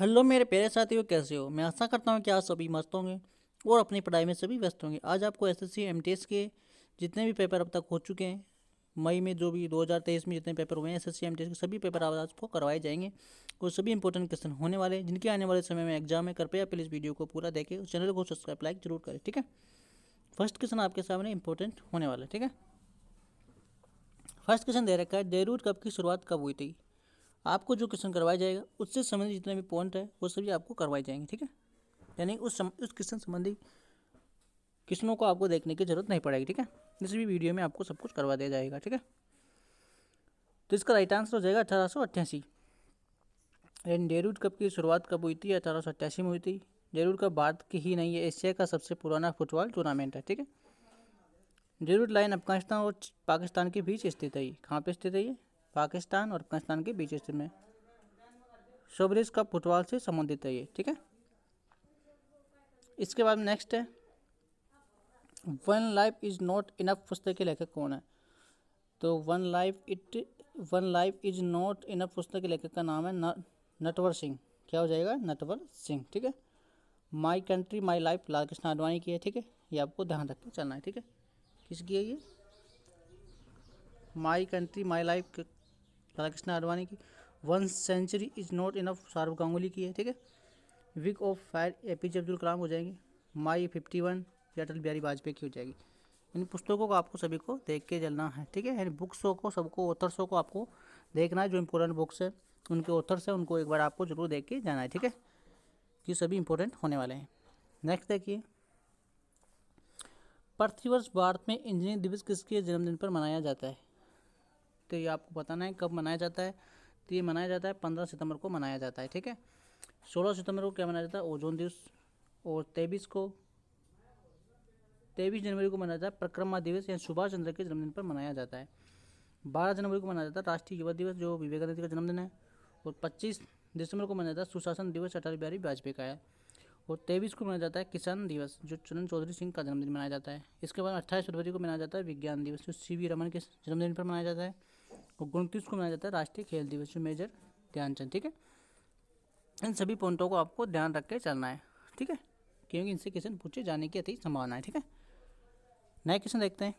hello मेरे प्यारे साथियों कैसे हो मैं आशा करता हूँ कि आप सभी मस्त होंगे और अपनी पढ़ाई में सभी व्यस्त होंगे आज आपको एस एस के जितने भी पेपर अब तक हो चुके हैं मई में जो भी 2023 में जितने पेपर हुए हैं एस एस के सभी पेपर आज आपको करवाए जाएंगे और सभी इंपॉर्टेंट क्वेश्चन होने वाले हैं जिनके आने वाले समय में एग्जाम है कृपया प्लीज़ वीडियो को पूरा देखें और चैनल को सब्सक्राइब लाइक जरूर करें ठीक है फर्स्ट क्वेश्चन आपके सामने इंपॉर्टेंट होने वाला है ठीक है फर्स्ट क्वेश्चन दे रखा है डेरूट कप की शुरुआत कब हुई थी आपको जो क्वेश्चन करवाया जाएगा उससे संबंधित जितने भी पॉइंट है वो सभी आपको करवाए जाएंगे ठीक है यानी उस सम, उस क्वेश्चन संबंधी क्वेश्चनों को आपको देखने की जरूरत नहीं पड़ेगी ठीक है इस भी वीडियो में आपको सब कुछ करवा दिया जाएगा ठीक है तो इसका राइट आंसर हो जाएगा अठारह सौ अट्ठासी एंड डेरूड कप की शुरुआत कब हुई थी अठारह सौ अट्ठासी में हुई थी डेरूड कप भारत की ही नहीं है एशिया का सबसे पुराना फुटबॉल टूर्नामेंट है ठीक है डेरूड लाइन अफगानिस्तान और पाकिस्तान के बीच स्थित है कहाँ पर स्थित है ये पाकिस्तान और अफगानिस्तान के बीच में शोबरिज का फुटबॉल से संबंधित है ये ठीक है इसके बाद नेक्स्ट है one life is not enough पुस्तक के लेखक कौन है तो one life it one life is not enough पुस्तक के लेखक का नाम है नटवर सिंह क्या हो जाएगा नटवर सिंह ठीक है my country my life Lal Krishna Advani की है ठीक है ये आपको ध्यान रख के चलना है ठीक है किसकी है ये my country my life Radha Krishna Advani की one century is not enough Shahrukh Ganguly की है ठीक है विक of fire A P J Abdul Kalam हो जाएंगे माई फिफ्टी वन या अटल बिहारी वाजपेयी की हो जाएगी इन पुस्तकों को आपको सभी को देख के चलना है ठीक है यानी बुक्सों को सबको ऑथर्सों को आपको देखना है जो इम्पोर्टेंट बुक्स है उनके ऑथर्स हैं उनको एक बार आपको जरूर देख के जाना है ठीक है कि सभी इम्पोर्टेंट होने वाले हैं नेक्स्ट देखिए प्रतिवर्ष भारत में इंजीनियर दिवस किसके जन्मदिन पर मनाया जाता है तो ये आपको बताना है कब मनाया जाता है तो ये मनाया जाता है पंद्रह सितंबर को मनाया जाता है ठीक है सोलह सितंबर को क्या मनाया जाता है ओजोन दिवस और तेईस को तेईस जनवरी को मनाया जाता है परिक्रमा दिवस या सुभाष चंद्र के जन्मदिन पर मनाया जाता है बारह जनवरी को मनाया जाता है राष्ट्रीय युवा दिवस जो विवेकानंद का जन्मदिन है और पच्चीस दिसंबर को मनाया जाता है सुशासन दिवस अटल बिहारी वाजपेयी का है और तेईस को मनाया जाता है किसान दिवस जो चरण चौधरी सिंह का जन्मदिन मनाया जाता है इसके बाद अट्ठाईस फरवरी को मनाया जाता है विज्ञान दिवस जो सी वी रमन के जन्मदिन पर मनाया जाता है उनतीस को मनाया जाता है राष्ट्रीय खेल दिवस मेजर ध्यानचंद ठीक है इन सभी पॉइंटों को आपको ध्यान रख के चलना है ठीक है क्योंकि इनसे क्वेश्चन पूछे जाने की अति संभावना है ठीक है नए क्वेश्चन देखते हैं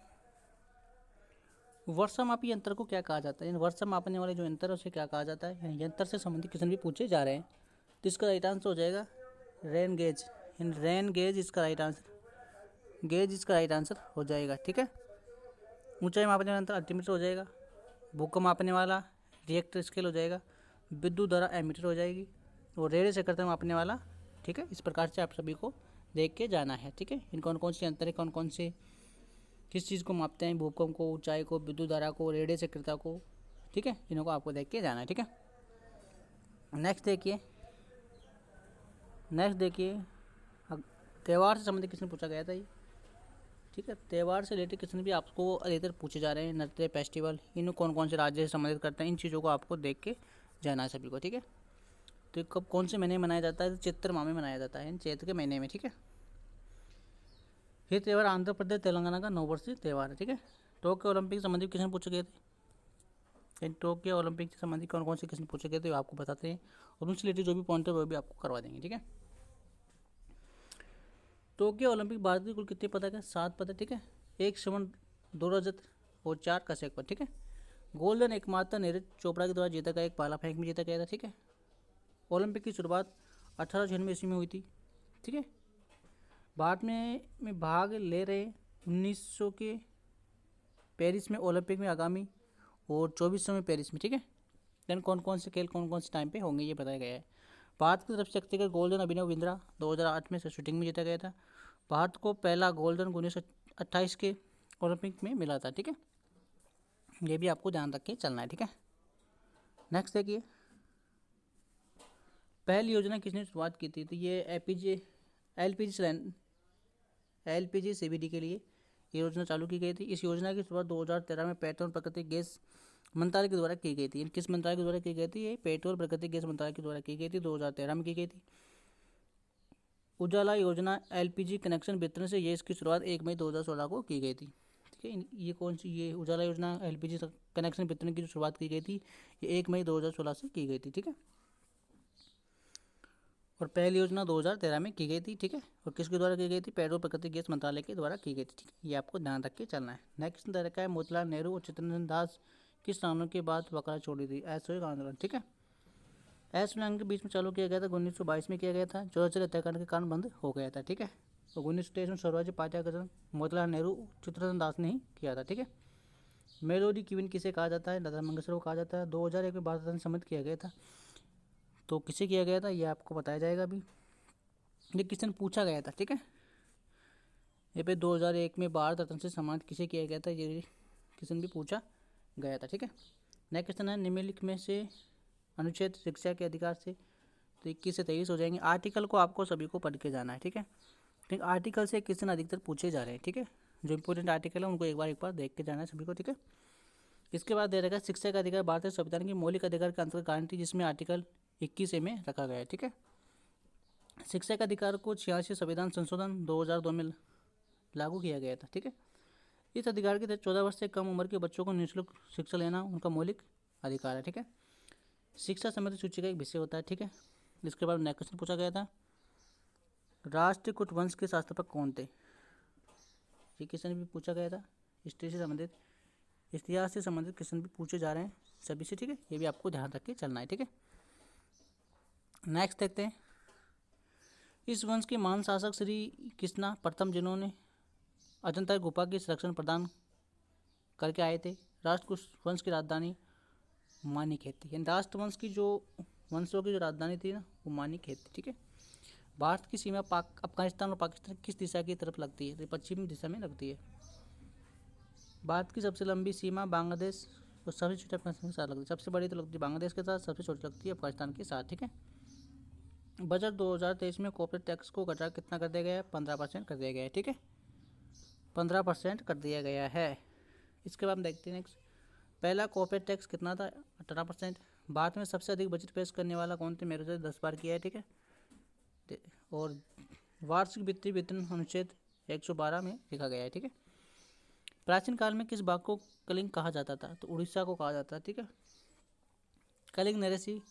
वर्षा मापी यंत्र को क्या कहा जाता है वर्षा मापने वाले जो यंत्र है उसे क्या कहा जाता है यंत्र से संबंधित क्वेश्चन भी पूछे जा रहे हैं तो इसका राइट आंसर हो जाएगा रेन गेज इन रेन गेज इसका राइट आंसर गेज इसका राइट आंसर हो जाएगा ठीक है ऊंचाई मापने वाला यंत्र अल्टीमीटर हो जाएगा भूख मापने वाला रिएक्टर स्केल हो जाएगा विद्युत धारा एमीटर हो जाएगी और से एकत्र मापने वाला ठीक है इस प्रकार से आप सभी को देख के जाना है ठीक है इन कौन कौन से अंतर है कौन कौन से किस चीज़ को मापते हैं भूकंप को ऊंचाई को विद्युत धारा को से एकत्रता को ठीक है इनको आपको देख के जाना है ठीक है नेक्स्ट देखिए नेक्स्ट देखिए त्यौहार से संबंधित किसने पूछा गया था ये ठीक है त्यौहार से रिलेटेड क्वेश्चन भी आपको अधिकतर पूछे जा रहे हैं नृत्य फेस्टिवल इन कौन कौन से राज्य से संबंधित करते हैं इन चीज़ों को आपको देख के जाना है सभी को ठीक है तो कब कौन से महीने में मनाया जाता है चित्र माह में मनाया जाता है चैत्र के महीने में ठीक है ये त्यौहार आंध्र प्रदेश तेलंगाना का नववर्षीय त्यौहार है ठीक है टोक्यो ओलंपिक से संबंधित क्वेश्चन पूछे गए थे टोक्यो ओलंपिक से संबंधित कौन कौन से क्वेश्चन पूछे गए थे आपको बताते हैं और उनसे रिलेटेड जो भी पॉइंट है वो भी आपको करवा देंगे ठीक है टोक्यो ओलंपिक भारत के कुल कितने पदक है सात पदक ठीक है एक स्वर्ण दो रजत और चार कश्यप पद ठीक है गोल्डन एकमात्र नीरज चोपड़ा के द्वारा जीता गया एक पहला फेंक में जीता गया था ठीक है ओलंपिक की शुरुआत अठारह सौ ईस्वी में हुई थी ठीक है भारत में में भाग ले रहे 1900 के पेरिस में ओलंपिक में आगामी और 2400 में पेरिस में ठीक है देन कौन कौन से खेल कौन कौन से टाइम पे होंगे ये बताया गया है भारत की तरफ से शक्तिकर गोल्डन अभिनव बिंद्रा 2008 में शूटिंग में जीता गया था भारत को पहला गोल्डन उन्नीस अट्ठाईस के ओलंपिक में मिला था ठीक है ये भी आपको ध्यान रख के चलना है ठीक है नेक्स्ट देखिए पहली योजना किसने शुरुआत की थी तो ये A P J L P G L P G C B D के लिए ये योजना चालू की गई थी इस योजना की शुरुआत 2013 में पेट्रोल प्राकृतिक गैस मंत्रालय के द्वारा की गई थी किस मंत्रालय के द्वारा की गई थी ये पेट्रोल प्राकृतिक गैस मंत्रालय के द्वारा की गई थी दो हज़ार तेरह में की गई थी उजाला योजना एलपीजी कनेक्शन वितरण से ये इसकी शुरुआत एक मई 2016 को की गई थी ठीक है ये कौन सी ये उजाला योजना एलपीजी कनेक्शन वितरण की जो शुरुआत की गई थी ये एक मई 2016 से की गई थी ठीक है और पहली योजना 2013 में की गई थी ठीक है और किसके द्वारा की गई थी पेट्रोल प्रकृतिक गैस मंत्रालय के द्वारा की गई थी ठीक है ये आपको ध्यान रख के चलना है नेक्स्ट तरह का है मोतीलाल नेहरू और चित्रंजन दास किस के बाद बकरा छोड़ी थी ऐसो का आंदोलन ठीक है ऐस आंदोलन के बीच में चालू किया गया था उन्नीस सौ बाईस में किया गया था जो चल हत्याकांड के कारण बंद हो गया था ठीक है और तो उन्नीस सौ तेईस में सर्वाजी पाठ्याकरण मोतीलाल नेहरू चित्ररंजन दास ने ही किया था ठीक है मेलोडी किविन किसे कहा जाता है लता मंगेशकर को कहा जाता है दो हज़ार एक में भारत रत्न सम्मान किया गया था तो किसे किया गया था ये आपको बताया जाएगा अभी ये क्वेश्चन पूछा गया था ठीक है ये पे 2001 में भारत रत्न से सम्मानित किसे किया गया था ये क्वेश्चन भी पूछा गया था ठीक है नेक्स्ट क्वेश्चन है निम्नलिखित में से अनुच्छेद शिक्षा के अधिकार से तो इक्कीस से तेईस हो जाएंगे आर्टिकल को आपको सभी को पढ़ के जाना है ठीक है ठीक आर्टिकल से क्वेश्चन अधिकतर पूछे जा रहे हैं ठीक है जो इंपॉर्टेंट आर्टिकल है उनको एक बार एक बार देख के जाना है सभी को ठीक है इसके बाद दे रखा शिक्षा का अधिकार भारतीय संविधान के मौलिक अधिकार के अंतर्गत गारंटी जिसमें आर्टिकल इक्कीस ए में रखा गया है ठीक है शिक्षा का अधिकार को छियासी संविधान संशोधन 2002 में लागू किया गया था ठीक है इस अधिकार के तहत चौदह वर्ष से कम उम्र के बच्चों को निःशुल्क शिक्षा लेना उनका मौलिक अधिकार है ठीक है शिक्षा संबंधित सूची का एक विषय होता है ठीक है इसके बाद नेक्स्ट क्वेश्चन पूछा गया था राष्ट्रकूट वंश के शास्त्रपक कौन थे ये क्वेश्चन भी पूछा गया था हिस्ट्री से संबंधित इतिहास से संबंधित क्वेश्चन भी पूछे जा रहे हैं सभी से ठीक है ये भी आपको ध्यान रख के चलना है ठीक है नेक्स्ट देखते हैं इस वंश के मान शासक श्री कृष्णा प्रथम जिन्होंने अजंता गुफा के संरक्षण प्रदान करके आए थे राष्ट्रकुश वंश की राजधानी मानिक है थी यानी राष्ट्रवंश की जो वंशों की जो राजधानी थी ना वो मानिक थी ठीक है भारत की सीमा पाक अफगानिस्तान और पाकिस्तान किस दिशा की तरफ लगती है पश्चिम दिशा में लगती है भारत की सबसे लंबी सीमा बांग्लादेश और सबसे छोटी अफगानिस्तान के साथ लगती है सबसे बड़ी तो लगती है बांग्लादेश के साथ सबसे छोटी लगती है अफगानिस्तान के साथ ठीक है बजट दो में कॉपरेट टैक्स को घटा कितना कर दिया गया है पंद्रह परसेंट कर दिया गया है ठीक है पंद्रह परसेंट कर दिया गया है इसके बाद हम देखते हैं नेक्स्ट पहला कॉपरेट टैक्स कितना था अठारह परसेंट भारत में सबसे अधिक बजट पेश करने वाला कौन थे मेरे से दस बार किया है ठीक है और वार्षिक वित्तीय वितरण अनुच्छेद एक में लिखा गया है ठीक है प्राचीन काल में किस भाग को कलिंग कहा जाता था तो उड़ीसा को कहा जाता था ठीक है कलिंग नरेसी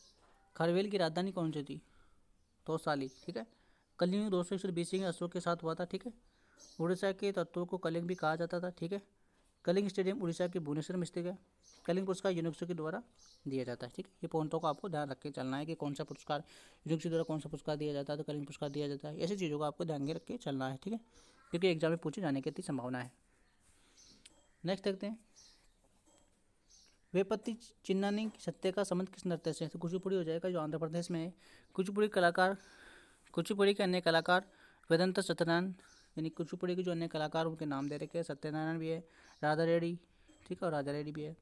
खरवेल की राजधानी कौन सी थी तो साली ठीक है कलिंग दो सौ इकसठ बीस में अशोक के साथ हुआ था ठीक है उड़ीसा के तत्वों को कलिंग भी कहा जाता था ठीक है कलिंग स्टेडियम उड़ीसा के भुवनेश्वर में स्थित है कलिंग पुरस्कार यूनिवर्सिटी के द्वारा दिया जाता है ठीक है ये पॉइंटों को आपको ध्यान रख के चलना है कि कौन सा पुरस्कार यूनिवर्सिटी द्वारा कौन सा पुरस्कार दिया जाता है तो कलिंग पुरस्कार दिया जाता है ऐसी चीज़ों को आपको ध्यान रख के चलना है ठीक है क्योंकि एग्जाम में पूछे जाने की इतनी संभावना है नेक्स्ट देखते हैं वेपत्ति चिन्नानी सत्य का संबंध किस नृत्य से तो कुचिपुड़ी हो जाएगा जो आंध्र प्रदेश में है कुचिपुड़ी कलाकार कुचिपुड़ी के अन्य कलाकार वेदंत सत्यनारायण यानी कुचुपुड़ी के जो अन्य कलाकार उनके नाम दे रखे हैं सत्यनारायण भी है राधा रेड्डी ठीक है और राधा रेड्डी भी है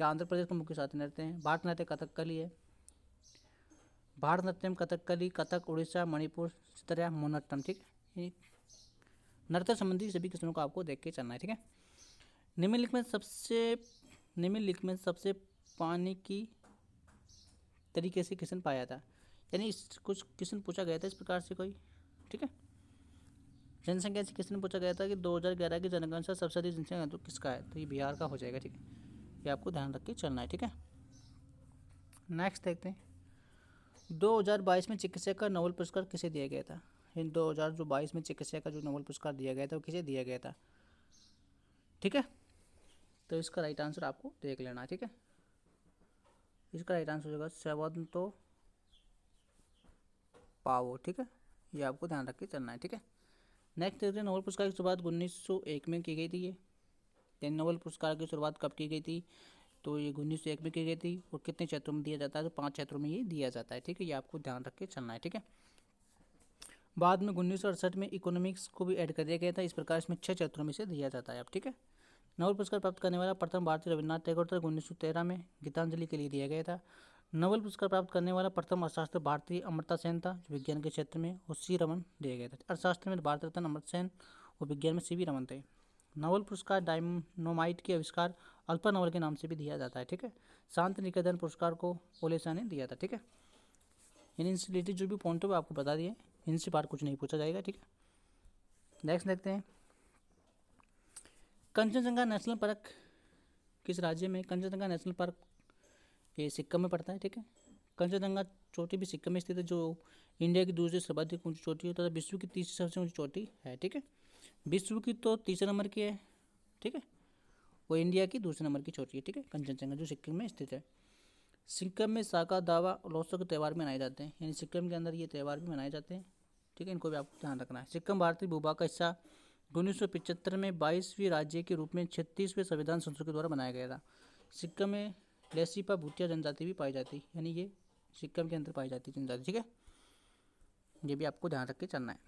या आंध्र प्रदेश के मुख्य साथी नृत्य हैं भारत कथक कथकली है भारत नाट्यम कथकली कथक उड़ीसा मणिपुर चित्रया मोनट्टम ठीक है नृत्य संबंधी सभी किस्मों को आपको देख के चलना है ठीक है निम्नलिखित में सबसे निम्नलिखित में सबसे पानी की तरीके से क्वेश्चन पाया था यानी इस कुछ क्वेश्चन पूछा गया था इस प्रकार से कोई ठीक है जनसंख्या से किसने पूछा गया था कि 2011 की जनगणना सबसे अधिक जनसंख्या तो किसका है तो ये बिहार का हो जाएगा ठीक है ये आपको ध्यान रख के चलना है ठीक है नेक्स्ट देखते हैं 2022 में चिकित्सक का नोबल पुरस्कार किसे दिया गया था इन बाईस में चिकित्सक का जो नोबल पुरस्कार दिया गया था वो किसे दिया गया था ठीक है तो इसका राइट आंसर आपको देख लेना है ठीक है इसका राइट आंसर होगा सेवन तो पाओ ठीक है ये आपको ध्यान रख के चलना है ठीक है नेक्स्ट देखते हैं नोबल पुरस्कार की शुरुआत उन्नीस में की गई थी ये दैन नोबल पुरस्कार की शुरुआत कब की गई थी तो ये उन्नीस oh में की गई थी और कितने क्षेत्रों में दिया जाता है तो पाँच क्षेत्रों में ये दिया जाता है ठीक है ये आपको ध्यान रख के चलना है ठीक है बाद में उन्नीस oh में इकोनॉमिक्स को भी ऐड कर दिया गया था इस प्रकार इसमें छः क्षेत्रों में से दिया जाता है अब ठीक है नोबल पुरस्कार प्राप्त करने वाला प्रथम भारतीय रविन्द्रनाथ टैगोर था उन्नीस oh में गीतांजलि के लिए दिया गया था नोबेल पुरस्कार प्राप्त करने वाला प्रथम अर्थशास्त्र भारतीय अमृता सेन था जो विज्ञान के क्षेत्र में और सी रमन दिए गए थे अर्थशास्त्र में भारत रत्न अमृत सेन और विज्ञान में सी वी रमन थे नोबेल पुरस्कार डायमोनाइट के आविष्कार अल्पा नोवल के नाम से भी दिया जाता है ठीक है शांत निकेतन पुरस्कार को ओलेसा ने दिया था ठीक है इनसे रिलेटेड जो भी पॉइंट है आपको बता दिए इनसे बाहर कुछ नहीं पूछा जाएगा ठीक है नेक्स्ट देखते हैं कंचनजंगा नेशनल पार्क किस राज्य में कंचनजंगा नेशनल पार्क ये सिक्किम में पड़ता है ठीक है कंचनजंगा चोटी भी सिक्किम में स्थित है जो इंडिया की दूसरी सर्वाधिक ऊंची चोटी है तथा विश्व की तीसरी सबसे ऊंची चोटी है ठीक है विश्व की तो तीसरे नंबर की है ठीक है वो इंडिया की दूसरे नंबर की चोटी है ठीक है कंचनजंगा जो सिक्किम में स्थित है सिक्किम में साका दावा और लोसो के त्यौहार मनाए जाते हैं यानी सिक्किम के अंदर ये त्यौहार भी मनाए जाते हैं ठीक है इनको भी आपको ध्यान रखना है सिक्किम भारतीय भूभाग का हिस्सा उन्नीस में बाईसवीं राज्य के रूप में छत्तीसवें संविधान संसद के द्वारा बनाया गया था सिक्किम में पर भूतिया जनजाति भी पाई जाती है यानी ये सिक्किम के अंदर पाई जाती है जनजाति ठीक है ये भी आपको ध्यान रख के चलना है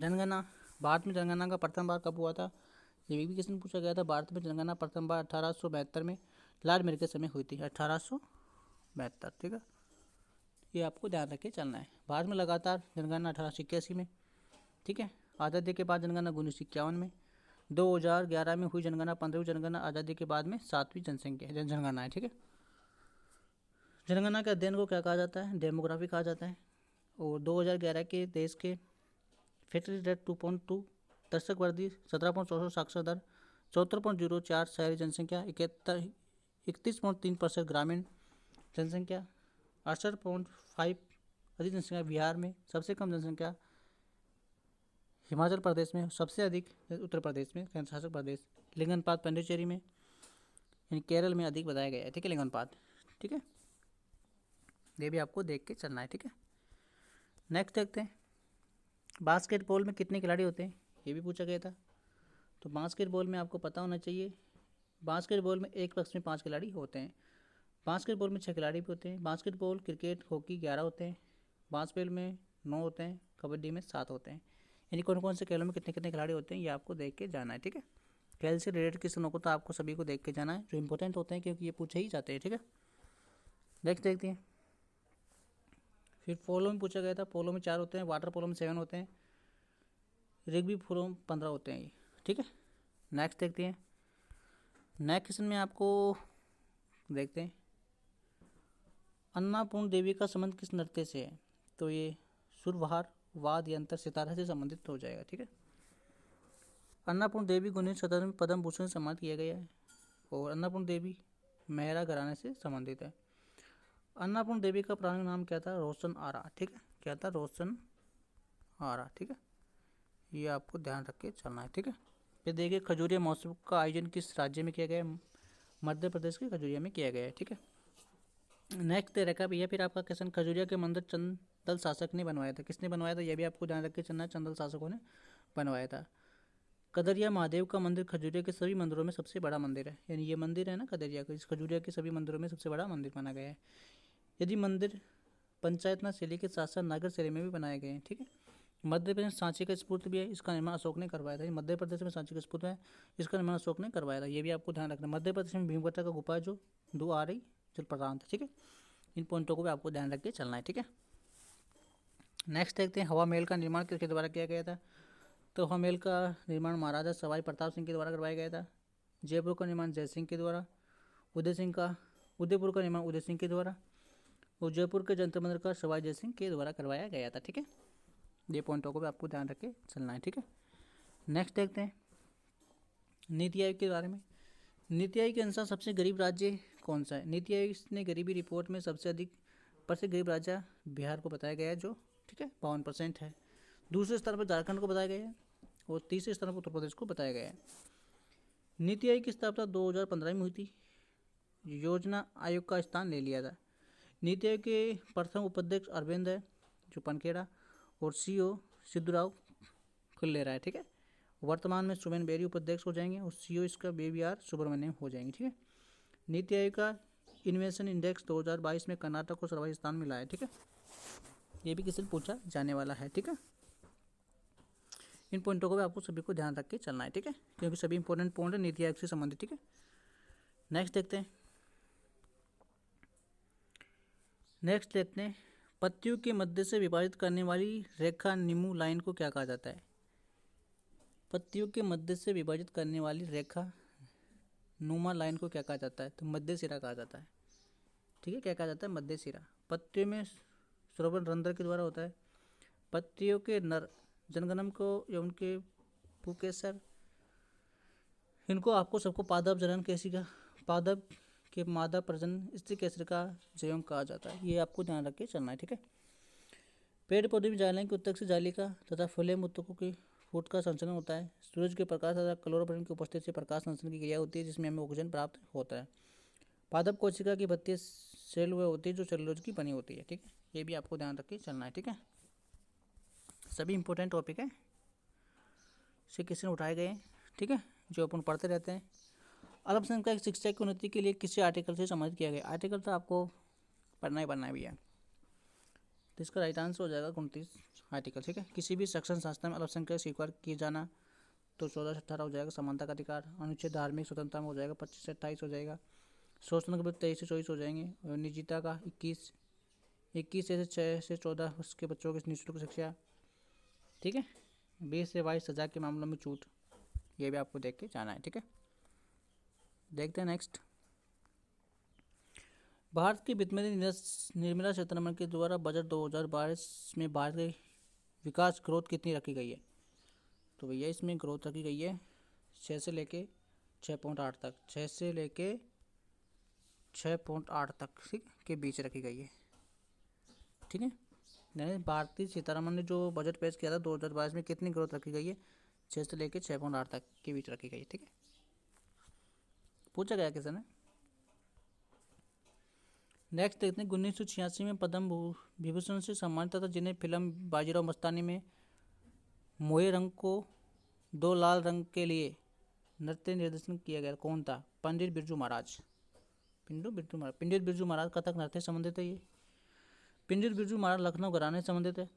जनगणना भारत में जनगणना का प्रथम बार कब हुआ था ये भी क्वेश्चन पूछा गया था भारत में जनगणना प्रथम बार अठारह में लाल मेरे के समय हुई थी अठारह ठीक है ये आपको ध्यान रख के चलना है भारत में लगातार जनगणना अठारह में ठीक है आज़ादी के बाद जनगणना उन्नीस में 2011 में हुई जनगणना पंद्रहवीं जनगणना आज़ादी के बाद में सातवीं जनसंख्या जन जनगणना है ठीक है जनगणना के अध्ययन को क्या कहा जाता है डेमोग्राफी कहा जाता है और 2011 के देश के fertility rate two point two दर्शक वर्दी सत्रह पॉइंट चौसठ साक्षर दर चौहत्तर पॉइंट जीरो चार शहरी जनसंख्या इकहत्तर इकतीस पॉइंट तीन परसेंट ग्रामीण जनसंख्या अड़सठ पॉइंट फाइव अधिक जनसंख्या बिहार में सबसे कम जनसंख्या हिमाचल प्रदेश में सबसे अधिक उत्तर प्रदेश में केंद्र शासित प्रदेश लिंगनपात पंडिचेरी में यानी केरल में अधिक बताया गया है ठीक है लिंगनपात ठीक है ये भी आपको देख के चलना है ठीक है नेक्स्ट देखते हैं बास्केटबॉल में कितने खिलाड़ी होते हैं ये भी पूछा गया था तो बास्केटबॉल में आपको पता होना चाहिए बास्केटबॉल में एक पक्ष में पाँच खिलाड़ी होते हैं बास्केटबॉल में छः खिलाड़ी भी होते हैं बास्केटबॉल क्रिकेट हॉकी ग्यारह होते हैं बास्केटबॉल में नौ होते हैं कबड्डी में सात होते हैं यानी कौन कौन से खेलों में कितने कितने खिलाड़ी होते हैं ये आपको देख के जाना है ठीक है खेल से रिलेटेड क्वेश्चनों को तो आपको सभी को देख के जाना है जो इंपॉर्टेंट होते हैं क्योंकि ये पूछे ही जाते हैं ठीक है नेक्स्ट देखते हैं फिर पोलो में पूछा गया था पोलो में चार होते हैं वाटर पोलो में सेवन होते हैं रिग्बी पोलो में पंद्रह होते हैं ठीक है नेक्स्ट देखते हैं नेक्स्ट क्वेश्चन में आपको देखते हैं अन्नापूर्ण देवी का संबंध किस नृत्य से है तो ये सुरवहार वाद यंत्र सितारा से संबंधित हो जाएगा ठीक है अन्नापूर्ण देवी को सदन में पद्म भूषण से सम्मानित किया गया है और अन्नापूर्ण देवी मेहरा घराने से संबंधित है अन्नापूर्ण देवी का पुराना नाम क्या था रोशन आरा ठीक है क्या था रोशन आरा ठीक है ये आपको ध्यान रख के चलना है ठीक है फिर देखिए खजूरिया महोत्सव का आयोजन किस राज्य में किया गया है मध्य प्रदेश के खजूरिया में किया गया है ठीक है नेक्स्ट दे रखा भैया फिर आपका क्वेश्चन खजूरिया के मंदिर चंदल शासक ने बनवाया था किसने बनवाया था यह भी आपको ध्यान रख के चलना चंदल शासकों ने बनवाया था कदरिया महादेव का मंदिर खजूरिया के सभी मंदिरों में सबसे बड़ा मंदिर है यानी ये मंदिर है ना कदरिया का इस खजूरिया के सभी मंदिरों में सबसे बड़ा मंदिर माना गया है यदि मंदिर पंचायत ना शैली के साथ साथ नागर शैली में भी बनाए गए हैं ठीक है मध्य प्रदेश सांची का स्पूर्त भी है इसका निर्माण अशोक ने करवाया था मध्य प्रदेश में सांची का स्पूर्त है इसका निर्माण अशोक ने करवाया था ये भी आपको ध्यान रखना मध्य प्रदेश में भीमगटा का गुफा जो दो आ रही चल पढ़ रहा था ठीक है इन पॉइंटों को भी आपको ध्यान रख के चलना है ठीक है नेक्स्ट देखते हैं हवा महल का निर्माण किसके द्वारा किया गया था तो हवा महल का निर्माण महाराजा सवाई प्रताप सिंह के द्वारा करवाया गया था जयपुर का निर्माण जय सिंह के द्वारा उदय सिंह का उदयपुर का निर्माण उदय सिंह के द्वारा और जयपुर के जंतर मंदिर का सवाई जय सिंह के द्वारा करवाया गया था ठीक है ये पॉइंटों को भी आपको ध्यान रख के चलना है ठीक है नेक्स्ट देखते हैं नीति आयोग के बारे में नीति आयोग के अनुसार सबसे गरीब राज्य कौन सा है नीति आयोग ने गरीबी रिपोर्ट में सबसे अधिक प्रसिद्ध गरीब राजा बिहार को बताया गया है जो ठीक है बावन परसेंट है दूसरे स्तर पर झारखंड को बताया गया है और तीसरे स्तर पर उत्तर प्रदेश को बताया गया है नीति आयोग की स्थापना 2015 में हुई थी योजना आयोग का स्थान ले लिया था नीति आयोग के प्रथम उपाध्यक्ष अरविंद है जो पनखेड़ा और सीईओ खुल राव रहा है ठीक है वर्तमान में सुमेन बेरी उपाध्यक्ष हो जाएंगे और सीईओ इसका बेबीआर सुब्रमण्यम हो जाएंगे ठीक है नीति आयोग का इन्वेशन इंडेक्स 2022 में कर्नाटक को सर्वाधिक स्थान मिला है ठीक है ये भी किसी से पूछा जाने वाला है ठीक है इन पॉइंटों को भी आपको सभी को ध्यान रख के चलना है ठीक है क्योंकि सभी इंपॉर्टेंट पॉइंट है नीति आयोग से संबंधित ठीक है नेक्स्ट देखते हैं नेक्स्ट देखते हैं पत्तियों के मध्य से विभाजित करने वाली रेखा निमू लाइन को क्या कहा जाता है पत्तियों के मध्य से विभाजित करने वाली रेखा नुमा लाइन को क्या कहा जाता है तो मध्य सिरा कहा जाता है ठीक है क्या कहा जाता है मध्य सिरा पत्तियों में श्रवण रंध्र के द्वारा होता है पत्तियों के नर जनगणम को या उनके पुकेसर इनको आपको सबको पादप जनन कैसी का पादप के मादा प्रजन स्त्री कैसर का जयम कहा जाता है ये आपको ध्यान रख के चलना है ठीक है पेड़ पौधे में जालियाँ के उत्तक से जाली का तथा फले मुतकों के विस्फोट का संचलन होता है सूरज के प्रकाश तथा क्लोरोफिल्म की उपस्थिति से प्रकाश संचलन की क्रिया होती है जिसमें हमें ऑक्सीजन प्राप्त होता है पादप कोशिका की भत्ती सेल वह होती है जो सेलोज की बनी होती है ठीक है ये भी आपको ध्यान रख के चलना है ठीक है सभी इंपॉर्टेंट टॉपिक है से किसने उठाए गए हैं ठीक है जो अपन पढ़ते रहते हैं अल्पसंख्यक शिक्षा की उन्नति के लिए किसी आर्टिकल से संबंधित किया गया आर्टिकल तो आपको पढ़ना ही पढ़ना भी है तो इसका राइट आंसर हो जाएगा उनतीस आर्टिकल ठीक है किसी भी शैक्षण संस्था में अल्पसंख्यक स्वीकार किए जाना तो चौदह से अठारह हो जाएगा समानता का अधिकार अनुच्छेद धार्मिक स्वतंत्रता में हो जाएगा पच्चीस से अट्ठाईस हो जाएगा शोषण के विरुद्ध तेईस से चौबीस हो जाएंगे और निजीता का इक्कीस इक्कीस से छः से चौदह उसके बच्चों की निःशुल्क शिक्षा ठीक है बीस से बाईस सजा के मामलों में छूट ये भी आपको देख के जाना है ठीक है देखते हैं नेक्स्ट भारत की वित्त मंत्री निर्मला सीतारमण के द्वारा बजट 2022 में भारत की विकास ग्रोथ कितनी रखी गई है तो भैया इसमें ग्रोथ रखी गई है छः से लेके छः पॉइंट आठ तक छः से लेके छः पॉइंट आठ तक ठीक के बीच रखी गई है ठीक है यानी भारतीय सीतारामन ने जो बजट पेश किया था दो हज़ार बाईस में कितनी ग्रोथ रखी गई है छः से लेके छः पॉइंट आठ तक के बीच रखी गई है ठीक है पूछा गया किसी ने नेक्स्ट देखते हैं उन्नीस में पद्म विभूषण से सम्मानित था जिन्हें फिल्म बाजीराव मस्तानी में मोए रंग को दो लाल रंग के लिए नृत्य निर्देशन किया गया कौन था पंडित बिरजू महाराज पिंडू बिरजू महाराज पंडित बिरजू महाराज कथक नृत्य संबंधित है ये पंडित बिरजू महाराज लखनऊ घराने संबंधित है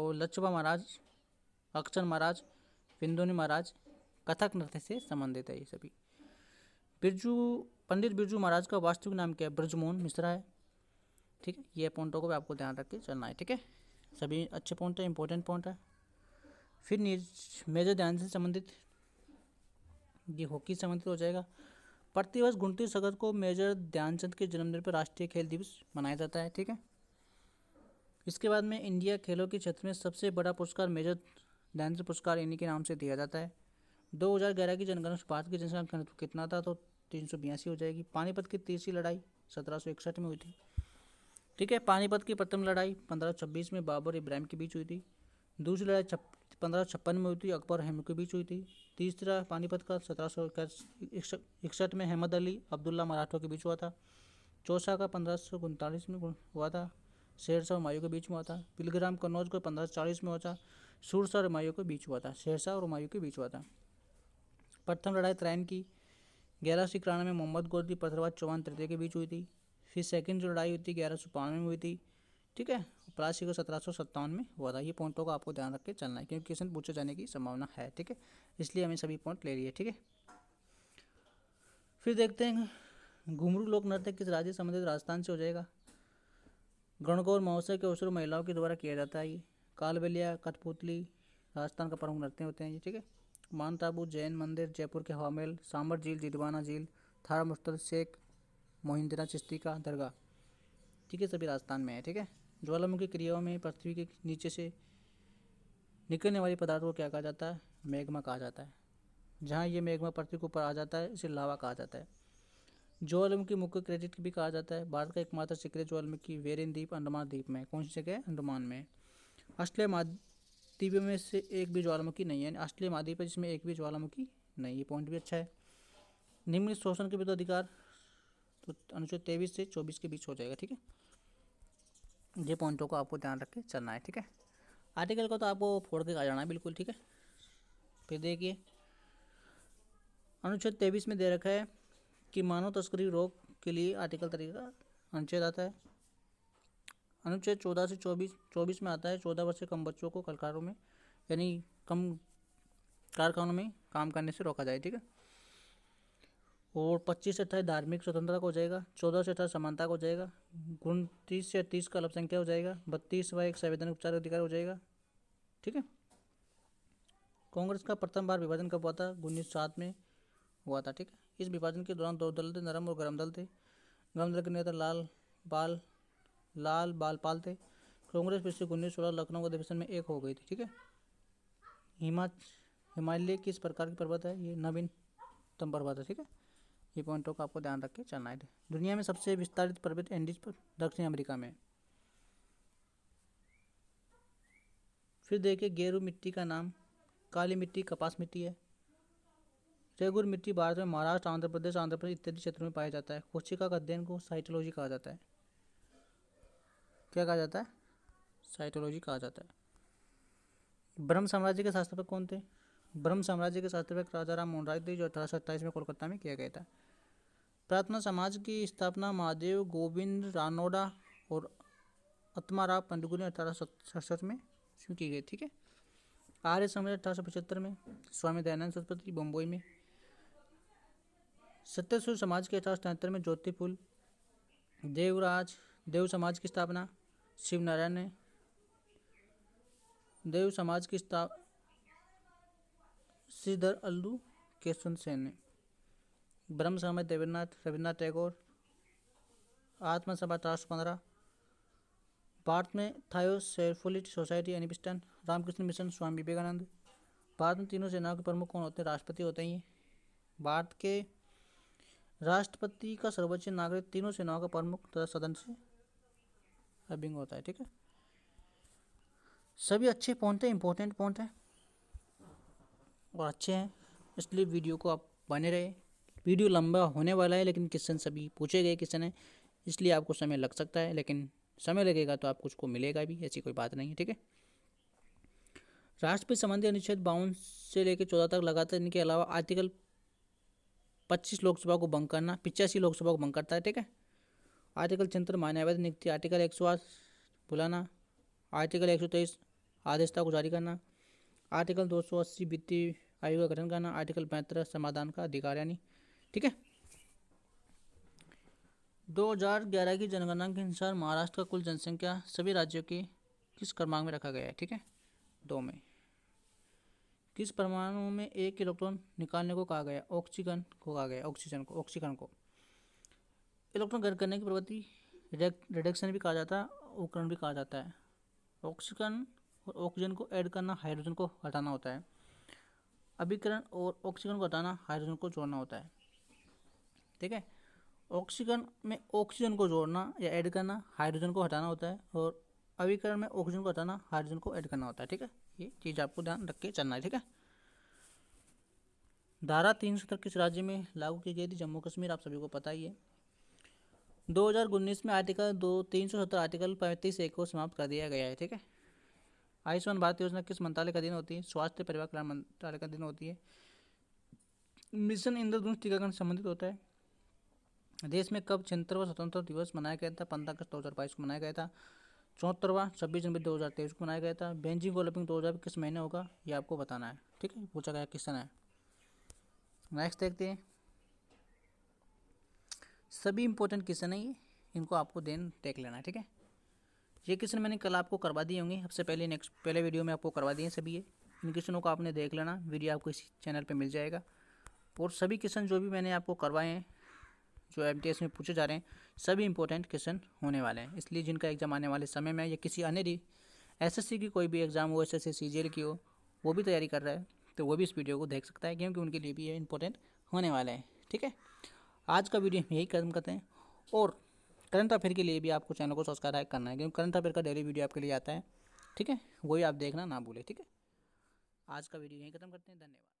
और लच्छबा महाराज अक्षर महाराज पिंदोनी महाराज कथक नृत्य से संबंधित है ये सभी बिरजू पंडित बिरजू महाराज का वास्तविक नाम क्या है ब्रजमोहन मिश्रा है ठीक है ये पॉइंटों को भी आपको ध्यान रख के चलना है ठीक है सभी अच्छे पॉइंट है इंपॉर्टेंट पॉइंट है फिर मेजर ध्यान से संबंधित ये हॉकी संबंधित हो जाएगा प्रतिवर्ष उनतीस अगस्त को मेजर ध्यानचंद के जन्मदिन पर राष्ट्रीय खेल दिवस मनाया जाता है ठीक है इसके बाद में इंडिया खेलों के क्षेत्र में सबसे बड़ा पुरस्कार मेजर ध्यानचंद पुरस्कार इन्हीं के नाम से दिया जाता है 2011 की जनगणना भारत की जनसंख्या कितना था तो तीन सौ बयासी हो जाएगी पानीपत की तीसरी लड़ाई सत्रह सौ इकसठ में हुई थी ठीक है पानीपत की प्रथम लड़ाई पंद्रह सौ छब्बीस में बाबर इब्राहिम के बीच हुई थी दूसरी लड़ाई छप पंद्रह सौ छप्पन में हुई थी अकबर हेम के बीच हुई थी तीसरा पानीपत का सत्रह सौ इकसठ में अहमद अली अब्दुल्ला मराठों के बीच हुआ था चौसा का पंद्रह सौ उनतालीस में हुआ था शेरशाह और मायू के बीच में हुआ था पिलग्राम कन्नौज को पंद्रह सौ चालीस में हुआ था सूरसा और मायू के बीच हुआ था शेरशाह और मायू के बीच हुआ था प्रथम लड़ाई त्रैन की ग्यारह सौ इक्यानवे में मोहम्मद गौर की चौहान तृतीय के बीच हुई थी फिर सेकंड जो लड़ाई हुई थी ग्यारह सौ बानवे में हुई थी ठीक है पलासी को सत्रह सौ सत्तावन में हुआ था ये पॉइंटों का आपको ध्यान रख के चलना है क्योंकि क्वेश्चन पूछे जाने की संभावना है ठीक है इसलिए हमें सभी पॉइंट ले लिए ठीक है फिर देखते हैं घुमरू लोक नृत्य किस राज्य संबंधित राजस्थान से हो जाएगा गणगौर महोत्सव के अवसर महिलाओं के द्वारा किया जाता है ये कालबेलिया कठपुतली राजस्थान का प्रमुख नृत्य होते हैं ये ठीक है मानताबू जैन मंदिर जयपुर के हवामेल महल सांबर झील जिदवाना झील थारा मुश्तर शेख मोहिंद्रा चिश्ती का दरगाह ठीक है सभी राजस्थान में है ठीक है ज्वालामुखी क्रियाओं में पृथ्वी के नीचे से निकलने वाले पदार्थ को क्या कहा जाता है मैग्मा कहा जाता है जहाँ ये मैग्मा पृथ्वी के ऊपर आ जाता है इसे लावा कहा जाता है ज्वालामुखी मुख्य क्रेडिट भी कहा जाता है भारत का एकमात्र सिकरे ज्वालामुखी वेरिन द्वीप अंडमान द्वीप में कौन सी जगह अंडमान में ऑस्ट्रेलिया दिव्यों में से एक भी ज्वालामुखी नहीं है ऑस्ट्रेलिया महाद्वीप है जिसमें एक भी ज्वालामुखी नहीं ये पॉइंट भी अच्छा है निम्न शोषण के विरुद्ध अधिकार तो अनुच्छेद तेईस से चौबीस के बीच हो जाएगा ठीक है ये पॉइंटों को आपको ध्यान रख के चलना है ठीक है आर्टिकल को तो आपको फोड़ के आ जाना है बिल्कुल ठीक है फिर देखिए अनुच्छेद तेईस में दे रखा है कि मानव तस्करी रोक के लिए आर्टिकल तरीका अनुच्छेद आता है अनुच्छेद चौदह से चौबीस चौबीस में आता है चौदह वर्ष से कम बच्चों को कलकारों में यानी कम कारखानों में काम करने से रोका जाए ठीक है और पच्चीस से अट्ठाईस धार्मिक स्वतंत्रता को हो जाएगा चौदह से अठारह समानता को हो जाएगा उनतीस से तीस का अल्पसंख्या हो जाएगा बत्तीस व एक संवैधानिक उपचार अधिकार हो जाएगा ठीक है कांग्रेस का प्रथम बार विभाजन कब हुआ था उन्नीस सात में हुआ था ठीक है इस विभाजन के दौरान दो दल थे नरम और गर्म दल थे गर्म दल के नेता लाल बाल लाल बाल पाल थे कांग्रेस पिछले उन्नीस सोलह लखनऊ के अधिवेशन में एक हो गई थी ठीक है हिमाच हिमालय किस प्रकार की पर्वत है ये नवीनतम पर्वत है ठीक है ये पॉइंटों का आपको ध्यान रख के चलना है दुनिया में सबसे विस्तारित पर्वत एंडीज पर दक्षिण अमेरिका में फिर देखिए गेरू मिट्टी का नाम काली मिट्टी कपास मिट्टी है रेगुर मिट्टी भारत में महाराष्ट्र आंध्र प्रदेश आंध्र प्रदेश इत्यादि क्षेत्रों में पाया जाता है कोशिका का अध्ययन को साइटोलॉजी कहा जाता है क्या कहा जाता है साइटोलॉजी कहा जाता है ब्रह्म साम्राज्य के शास्त्रपक कौन थे ब्रह्म साम्राज्य के शास्त्रपक राजा राम मोहन राय थे जो अठारह में कोलकाता में किया गया था प्रार्थना समाज की स्थापना महादेव गोविंद रानोडा और आत्माराव पंडुगु ने अठारह में शुरू की गई ठीक है आर्य समाज अठारह में स्वामी दयानंद सरस्वती बम्बई में सत्यसुर समाज के अठारह में ज्योतिपुल देवराज देव समाज की स्थापना शिव नारायण ने देव समाज की स्थापना श्रीधर अल्लू केशवन सेन ने ब्रह्म समय देवेंद्रनाथ रविन्द्रनाथ टैगोर आत्मसभा चार सौ पंद्रह भारत में थायो सेफुलिट सोसाइटी एनिपिस्टन रामकृष्ण मिशन स्वामी विवेकानंद भारत में तीनों सेनाओं के प्रमुख कौन होते हैं राष्ट्रपति होते हैं भारत के राष्ट्रपति का सर्वोच्च नागरिक तीनों सेनाओं का प्रमुख तथा सदन से रबिंग होता है ठीक है सभी अच्छे पॉइंट हैं इंपॉर्टेंट पॉइंट हैं और अच्छे हैं इसलिए वीडियो को आप बने रहे वीडियो लंबा होने वाला है लेकिन क्वेश्चन सभी पूछे गए क्वेश्चन हैं इसलिए आपको समय लग सकता है लेकिन समय लगेगा तो आप कुछ को मिलेगा भी ऐसी कोई बात नहीं है ठीक है राष्ट्रपति संबंधी अनुच्छेद बावन से लेकर चौदह तक लगातार इनके अलावा आर्टिकल पच्चीस लोकसभा को बंक करना पिचासी लोकसभा को बंक करता है ठीक है आर्टिकल छिहत्तर मान्यावैध नियुक्ति आर्टिकल एक सौ आठ बुलाना आर्टिकल एक सौ तेईस आदेशता को जारी करना आर्टिकल दो सौ अस्सी वित्तीय आयोग का गठन करना आर्टिकल पैंतर समाधान का अधिकार यानी ठीक है 2011 की जनगणना के अनुसार महाराष्ट्र का कुल जनसंख्या सभी राज्यों के किस क्रमांक में रखा गया है ठीक है दो में किस परमाणु में एक इलेक्ट्रॉन निकालने को कहा गया ऑक्सीजन को कहा गया ऑक्सीजन को ऑक्सीजन को इलेक्ट्रॉन ग्रहण करने की प्रवृत्ति रिडक्शन भी कहा जाता है उपकरण भी कहा जाता है ऑक्सीकरण और ऑक्सीजन को ऐड करना हाइड्रोजन को हटाना होता है अभिकरण और ऑक्सीजन को हटाना हाइड्रोजन को जोड़ना होता है ठीक है ऑक्सीजन में ऑक्सीजन को जोड़ना या ऐड करना हाइड्रोजन को हटाना होता है और अभिकरण में ऑक्सीजन को हटाना हाइड्रोजन को ऐड करना होता है ठीक है ये चीज़ आपको ध्यान रख के चलना है ठीक है धारा तीन तक किस राज्य में लागू की गई थी जम्मू कश्मीर आप सभी को पता ही है 2019 में आर्टिकल दो तीन सौ सत्तर आर्टिकल पैंतीस एक को समाप्त कर दिया गया है ठीक है आयुष्मान भारत योजना किस मंत्रालय का दिन होती है स्वास्थ्य परिवार कल्याण मंत्रालय का दिन होती है मिशन इंद्रधनुष टीकाकरण संबंधित होता है देश में कब छिहत्तरवा स्वतंत्र दिवस मनाया गया था पंद्रह अगस्त दो हज़ार बाईस को मनाया गया था चौहत्तरवा छब्बीस जनवरी दो हज़ार तेईस को मनाया गया था बेंजिंग ओलंपिक दो हज़ार किस महीने होगा ये आपको बताना है ठीक है पूछा गया क्वेश्चन है नेक्स्ट देखते हैं सभी इंपॉर्टेंट क्वेश्चन है ये इनको आपको देन टेक लेना है ठीक है ये क्वेश्चन मैंने कल आपको करवा दिए होंगे सबसे पहले नेक्स्ट पहले वीडियो में आपको करवा दिए सभी ये इन क्वेश्चनों को आपने देख लेना वीडियो आपको इसी चैनल पर मिल जाएगा और सभी क्वेश्चन जो भी मैंने आपको करवाए हैं जो एम में पूछे जा रहे हैं सभी इंपॉर्टेंट क्वेश्चन होने वाले हैं इसलिए जिनका एग्जाम आने वाले समय में या किसी अन्य एसएससी की कोई भी एग्ज़ाम हो एस एस की हो वो भी तैयारी कर रहा है तो वो भी इस वीडियो को देख सकता है क्योंकि उनके लिए भी ये इंपॉर्टेंट होने वाला है ठीक है आज का वीडियो हम यही खत्म करते हैं और करंट अफेयर के लिए भी आपको चैनल को सब्सक्राइब करना है क्योंकि करंट अफेयर का डेली वीडियो आपके लिए आता है ठीक है वही आप देखना ना भूलें ठीक है आज का वीडियो यही खत्म करते हैं धन्यवाद